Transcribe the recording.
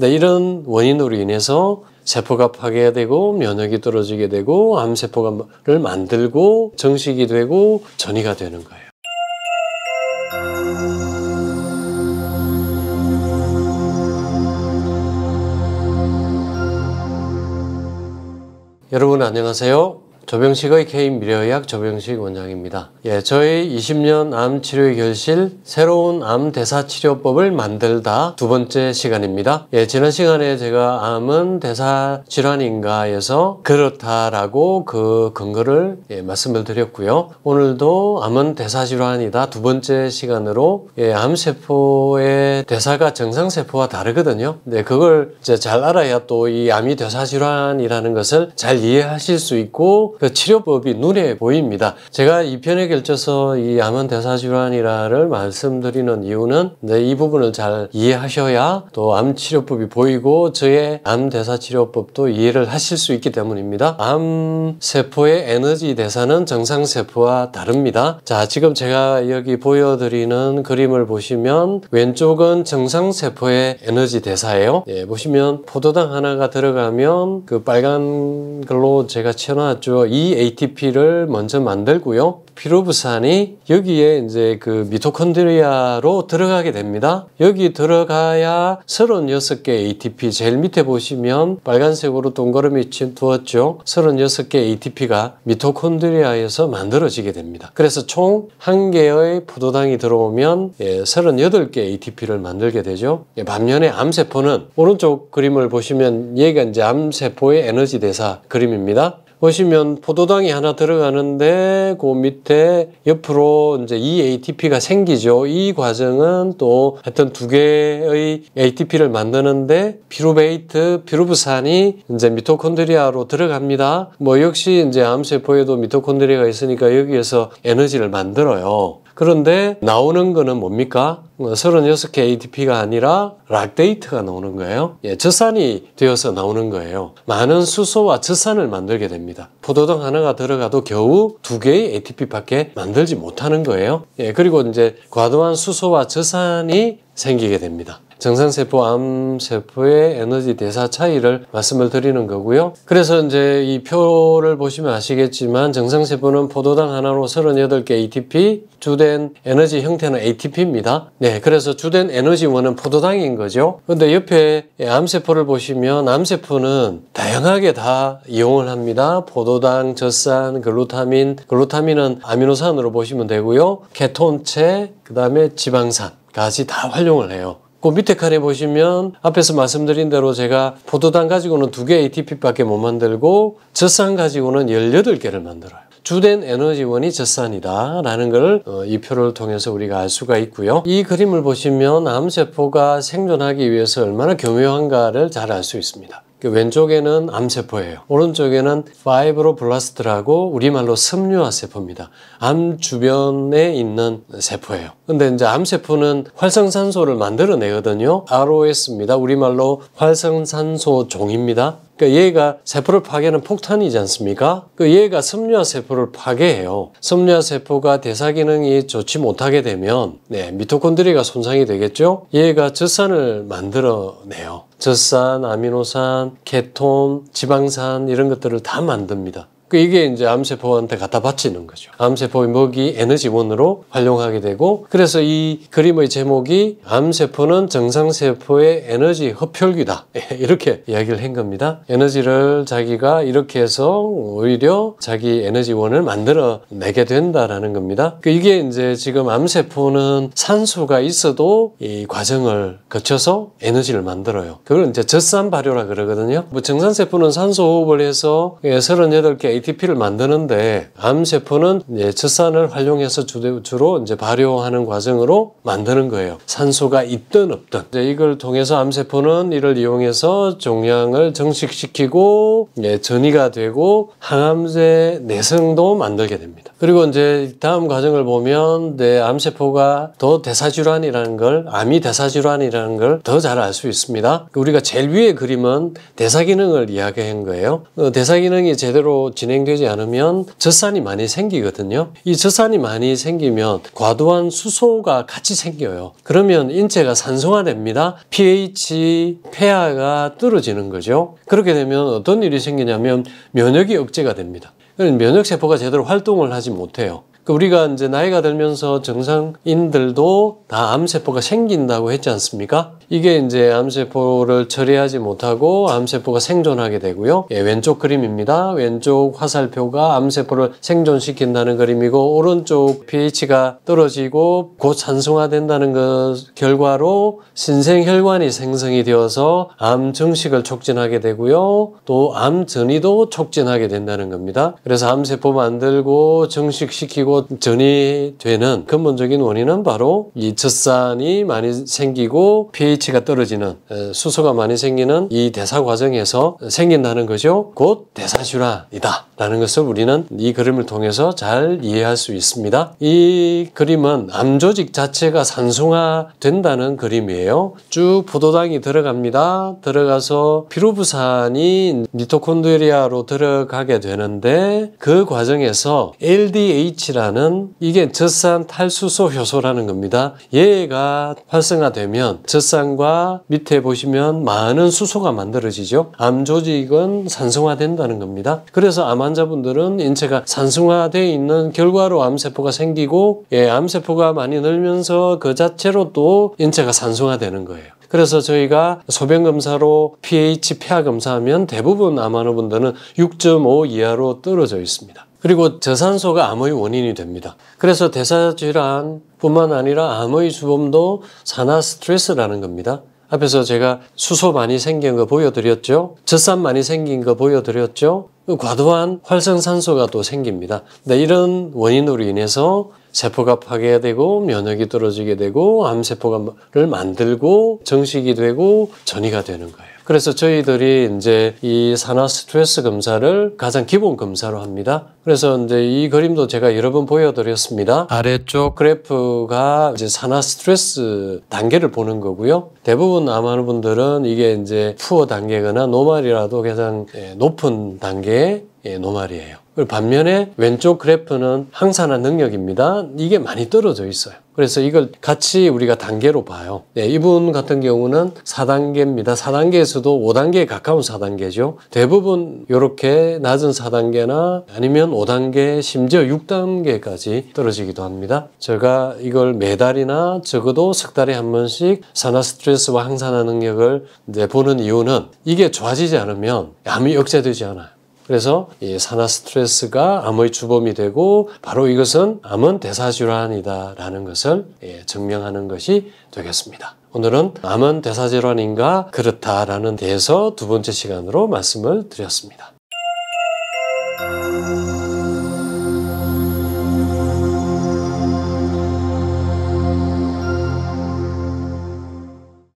근 네, 이런 원인으로 인해서 세포가 파괴되고 면역이 떨어지게 되고 암세포를 만들고 정식이 되고 전이가 되는 거예요. 여러분 안녕하세요. 조병식의 개인 미래의학 조병식 원장입니다. 예, 저희 20년 암 치료의 결실 새로운 암 대사 치료법을 만들다 두 번째 시간입니다. 예, 지난 시간에 제가 암은 대사 질환인가에서 그렇다라고 그 근거를 예, 말씀을 드렸고요. 오늘도 암은 대사 질환이다 두 번째 시간으로 예, 암 세포의 대사가 정상 세포와 다르거든요. 네, 그걸 이제 잘 알아야 또 이 암이 대사 질환이라는 것을 잘 이해하실 수 있고 그 치료법이 눈에 보입니다. 제가 이 편에 걸쳐서 이 암은 대사질환이라를 말씀드리는 이유는 네, 이 부분을 잘 이해하셔야 또 암 치료법이 보이고 저의 암 대사 치료법도 이해를 하실 수 있기 때문입니다. 암 세포의 에너지 대사는 정상 세포와 다릅니다. 자, 지금 제가 여기 보여드리는 그림을 보시면 왼쪽은 정상 세포의 에너지 대사예요. 예, 보시면 포도당 하나가 들어가면 그 빨간 글로 제가 채워놨죠. 이 ATP를 먼저 만들고요. 피로부산이 여기에 이제 그 미토콘드리아로 들어가게 됩니다. 여기 들어가야 36개 ATP 제일 밑에 보시면 빨간색으로 동그라미 두었죠. 36개 ATP가 미토콘드리아에서 만들어지게 됩니다. 그래서 총 1개의 포도당이 들어오면 예, 38개 ATP를 만들게 되죠. 예, 반면에 암세포는 오른쪽 그림을 보시면 얘가 이제 암세포의 에너지 대사 그림입니다. 보시면 포도당이 하나 들어가는데 그 밑에 옆으로 이제 이 e ATP가 생기죠. 이 과정은 또 하여튼 두 개의 ATP를 만드는데 피루베이트, 피루브산이 이제 미토콘드리아로 들어갑니다. 뭐 역시 이제 암세포에도 미토콘드리아가 있으니까 여기에서 에너지를 만들어요. 그런데 나오는 거는 뭡니까? 36개 뭐 ATP가 아니라 락데이트가 나오는 거예요. 예, 저산이 되어서 나오는 거예요. 많은 수소와 저산을 만들게 됩니다. 포도당 하나가 들어가도 겨우 두 개의 ATP밖에 만들지 못하는 거예요. 예, 그리고 이제 과도한 수소와 저산이 생기게 됩니다. 정상세포, 암세포의 에너지 대사 차이를 말씀을 드리는 거고요. 그래서 이제 이 표를 보시면 아시겠지만 정상세포는 포도당 하나로 38개 ATP, 주된 에너지 형태는 ATP입니다. 네, 그래서 주된 에너지원은 포도당인 거죠. 근데 옆에 암세포를 보시면 암세포는 다양하게 다 이용을 합니다. 포도당, 젖산, 글루타민, 글루타민은 아미노산으로 보시면 되고요. 케톤체, 그 다음에 지방산. 까지 다 활용을 해요. 그 밑에 칸에 보시면 앞에서 말씀드린 대로 제가 포도당 가지고는 두개 ATP밖에 못 만들고 젖산 가지고는 18개를 만들어요. 주된 에너지원이 젖산이다 라는 걸이 어, 표를 통해서 우리가 알 수가 있고요. 이 그림을 보시면 암세포가 생존하기 위해서 얼마나 교묘한가를 잘 알 수 있습니다. 그 왼쪽에는 암세포예요. 오른쪽에는 파이브로블라스트라고 우리말로 섬유화 세포입니다. 암 주변에 있는 세포예요. 근데 이제 암세포는 활성산소를 만들어내거든요. ROS입니다. 우리말로 활성산소 종입니다. 그러니까 얘가 세포를 파괴하는 폭탄이지 않습니까? 그 얘가 섬유화 세포를 파괴해요. 섬유화 세포가 대사 기능이 좋지 못하게 되면 네, 미토콘드리아가 손상이 되겠죠. 얘가 젖산을 만들어내요. 젖산, 아미노산, 케톤, 지방산 이런 것들을 다 만듭니다. 그 이게 이제 암세포한테 갖다 바치는 거죠. 암세포의 먹이 에너지원으로 활용하게 되고 그래서 이 그림의 제목이 암세포는 정상세포의 에너지 흡혈귀다 예, 이렇게 이야기를 한 겁니다. 에너지를 자기가 이렇게 해서 오히려 자기 에너지원을 만들어 내게 된다라는 겁니다. 그 이게 이제 지금 암세포는 산소가 있어도 이 과정을 거쳐서 에너지를 만들어요. 그걸 이제 젖산 발효라 그러거든요. 뭐 정상세포는 산소 호흡을 해서 38개 예, ATP를 만드는데 암세포는 이제 젖산을 활용해서 주로 이제 발효하는 과정으로 만드는 거예요. 산소가 있든 없든. 이제 이걸 통해서 암세포는 이를 이용해서 종양을 정식시키고 예, 전이가 되고 항암제 내성도 만들게 됩니다. 그리고 이제 다음 과정을 보면 내 암세포가 더 대사질환이라는 걸 암이 대사질환이라는 걸 더 잘 알 수 있습니다. 우리가 제일 위에 그림은 대사기능을 이야기한 거예요. 어, 대사기능이 제대로 진 진행되지 않으면 젖산이 많이 생기거든요. 이 젖산이 많이 생기면 과도한 수소가 같이 생겨요. 그러면 인체가 산성화됩니다. pH, 폐하가 떨어지는 거죠. 그렇게 되면 어떤 일이 생기냐면 면역이 억제가 됩니다. 그러니까 면역세포가 제대로 활동을 하지 못해요. 그러니까 우리가 이제 나이가 들면서 정상인들도 다 암세포가 생긴다고 했지 않습니까? 이게 이제 암세포를 처리하지 못하고 암세포가 생존하게 되고요. 예, 왼쪽 그림입니다. 왼쪽 화살표가 암세포를 생존시킨다는 그림이고 오른쪽 pH가 떨어지고 곧 산성화된다는 그 결과로 신생혈관이 생성이 되어서 암 증식을 촉진하게 되고요. 또 암 전이도 촉진하게 된다는 겁니다. 그래서 암세포 만들고 증식시키고 전이 되는 근본적인 원인은 바로 이 젖산이 많이 생기고 pH가 떨어지는 수소가 많이 생기는 이 대사 과정에서 생긴다는 거죠. 곧 대사질환이다. 라는 것을 우리는 이 그림을 통해서 잘 이해할 수 있습니다. 이 그림은 암조직 자체가 산성화 된다는 그림이에요. 쭉 포도당이 들어갑니다. 들어가서 피로부산이 미토콘드리아로 들어가게 되는데 그 과정에서 LDH라는 이게 젖산 탈수소 효소라는 겁니다. 얘가 활성화되면 젖산과 밑에 보시면 많은 수소가 만들어지죠. 암조직은 산성화된다는 겁니다. 그래서 아마 환자분들은 인체가 산성화되어 있는 결과로 암세포가 생기고 예, 암세포가 많이 늘면서 그 자체로 또 인체가 산성화되는 거예요. 그래서 저희가 소변 검사로 pH, 폐하 검사하면 대부분 암환우분들은 6.5 이하로 떨어져 있습니다. 그리고 저산소가 암의 원인이 됩니다. 그래서 대사질환 뿐만 아니라 암의 주범도 산화 스트레스라는 겁니다. 앞에서 제가 수소 많이 생긴 거 보여드렸죠? 젖산 많이 생긴 거 보여드렸죠? 과도한 활성산소가 또 생깁니다. 근데 이런 원인으로 인해서 세포가 파괴되고 면역이 떨어지게 되고 암세포를 만들고 정식이 되고 전이가 되는 거예요. 그래서 저희들이 이제 이 산화 스트레스 검사를 가장 기본 검사로 합니다. 그래서 이제 이 그림도 제가 여러 번 보여드렸습니다. 아래쪽 그래프가 이제 산화 스트레스 단계를 보는 거고요. 대부분 암하는 분들은 이게 이제 푸어 단계거나 노말이라도 가장 예, 높은 단계의 노말이에요. 반면에 왼쪽 그래프는 항산화 능력입니다. 이게 많이 떨어져 있어요. 그래서 이걸 같이 우리가 단계로 봐요. 네, 이분 같은 경우는 4단계입니다. 4단계에서도 5단계에 가까운 4단계죠. 대부분 이렇게 낮은 4단계나 아니면 5단계 심지어 6단계까지 떨어지기도 합니다. 제가 이걸 매달이나 적어도 석 달에 한 번씩 산화 스트레스와 항산화 능력을 보는 이유는 이게 좋아지지 않으면 암이 억제되지 않아요. 그래서 이 산화 스트레스가 암의 주범이 되고 바로 이것은 암은 대사질환이다라는 것을 예, 증명하는 것이 되겠습니다. 오늘은 암은 대사질환인가 그렇다라는 데에서 두 번째 시간으로 말씀을 드렸습니다.